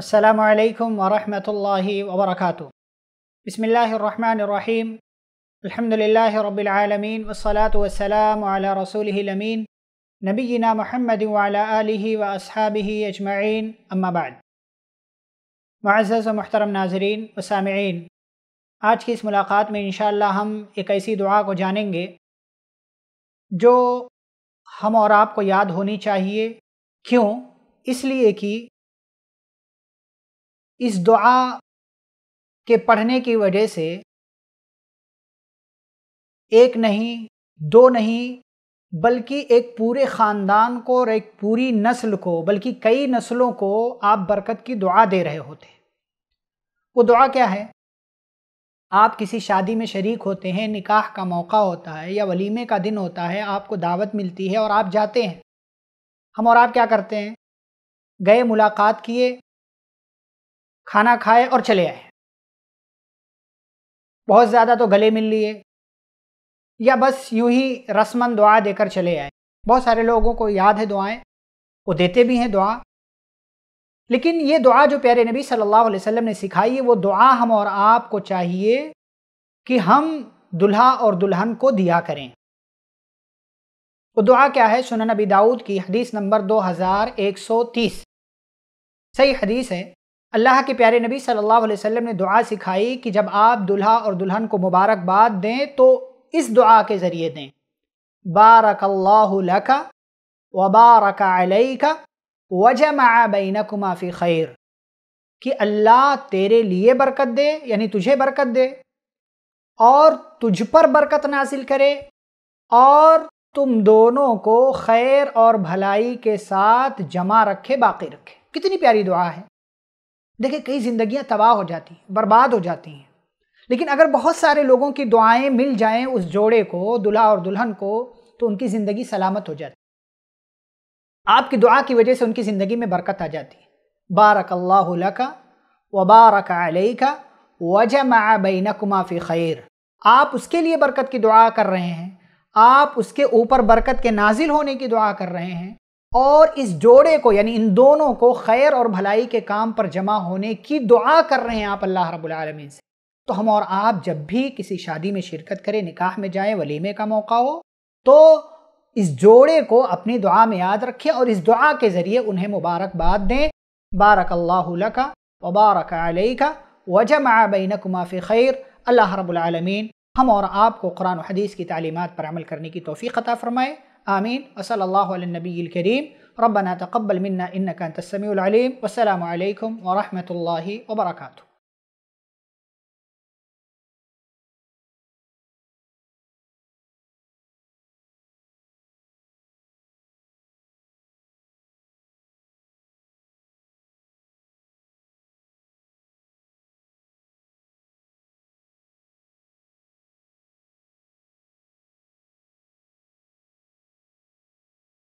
असलकम वरहमल वबरक बसमीम अलहमदिल्ला रबालमीन वसलात वसलाम रसूलमीन नबीना महमद व असहाबी अजमाइन अम्माबाद मज़ज़ महतरम नाजरीन व आज की इस मुलाकात में इनशा हम एक ऐसी दुआ को जानेंगे जो हम और आपको याद होनी चाहिए क्यों इसलिए कि इस दुआ के पढ़ने की वजह से एक नहीं दो नहीं बल्कि एक पूरे ख़ानदान को और एक पूरी नस्ल को बल्कि कई नस्लों को आप बरकत की दुआ दे रहे होते हैं वो दुआ क्या है आप किसी शादी में शरीक होते हैं निकाह का मौका होता है या वलीमे का दिन होता है आपको दावत मिलती है और आप जाते हैं हम और आप क्या करते हैं गए मुलाकात किए खाना खाए और चले आए बहुत ज़्यादा तो गले मिल लिए या बस यूं ही रस्मन दुआ देकर चले आए बहुत सारे लोगों को याद है दुआएं वो देते भी हैं दुआ लेकिन ये दुआ जो प्यारे नबी सल्लल्लाहु अलैहि वसल्लम ने सिखाई है वो दुआ हम और आप को चाहिए कि हम दुल्हा और दुल्हन को दिया करें वो दुआ क्या है सुनन नबी दाऊद की हदीस नंबर 2130 सही हदीस है अल्लाह के प्यारे नबी सल्लल्लाहु अलैहि वसल्लम ने दुआ सिखाई कि जब आप दुल्हा और दुल्हन को मुबारकबाद दें तो इस दुआ के ज़रिए दें बारकल्लाका वबारक अलैका वजमा बैनकुमा फ़ी खैर कि अल्लाह तेरे लिए बरकत दे यानी तुझे बरकत दे और तुझ पर बरकत नासिल करे और तुम दोनों को खैर और भलाई के साथ जमा रखे बाकी रखे कितनी प्यारी दुआ है देखिए कई जिंदगियां तबाह हो जाती हैं बर्बाद हो जाती हैं लेकिन अगर बहुत सारे लोगों की दुआएं मिल जाएं उस जोड़े को दुल्हा और दुल्हन को तो उनकी ज़िंदगी सलामत हो जाती आपकी दुआ की वजह से उनकी ज़िंदगी में बरकत आ जाती है बारक का वबारक अलई का वजमा बैन कुमाफ़ी खैर आप उसके लिए बरकत की दुआ कर रहे हैं आप उसके ऊपर बरकत के नाजिल होने की दुआ कर रहे हैं और इस जोड़े को यानी इन दोनों को खैर और भलाई के काम पर जमा होने की दुआ कर रहे हैं आप अल्लाह रबालमीन से तो हम और आप जब भी किसी शादी में शिरकत करें निकाह में जाएं वलीमे का मौका हो तो इस जोड़े को अपनी दुआ में याद रखें और इस दुआ के ज़रिए उन्हें मुबारकबाद दें बारक का वबारक का वजम आबिन कुमाफ़ी खैर अल्लाह रबालमीन हम और आपको कुरान हदीस की तालीमत पर अमल करने की तोफ़ी ख़ता फ़रमाए آمين وصلى الله على النبي الكريم ربنا تقبل منا إنك أنت السميع العليم والسلام عليكم ورحمة الله وبركاته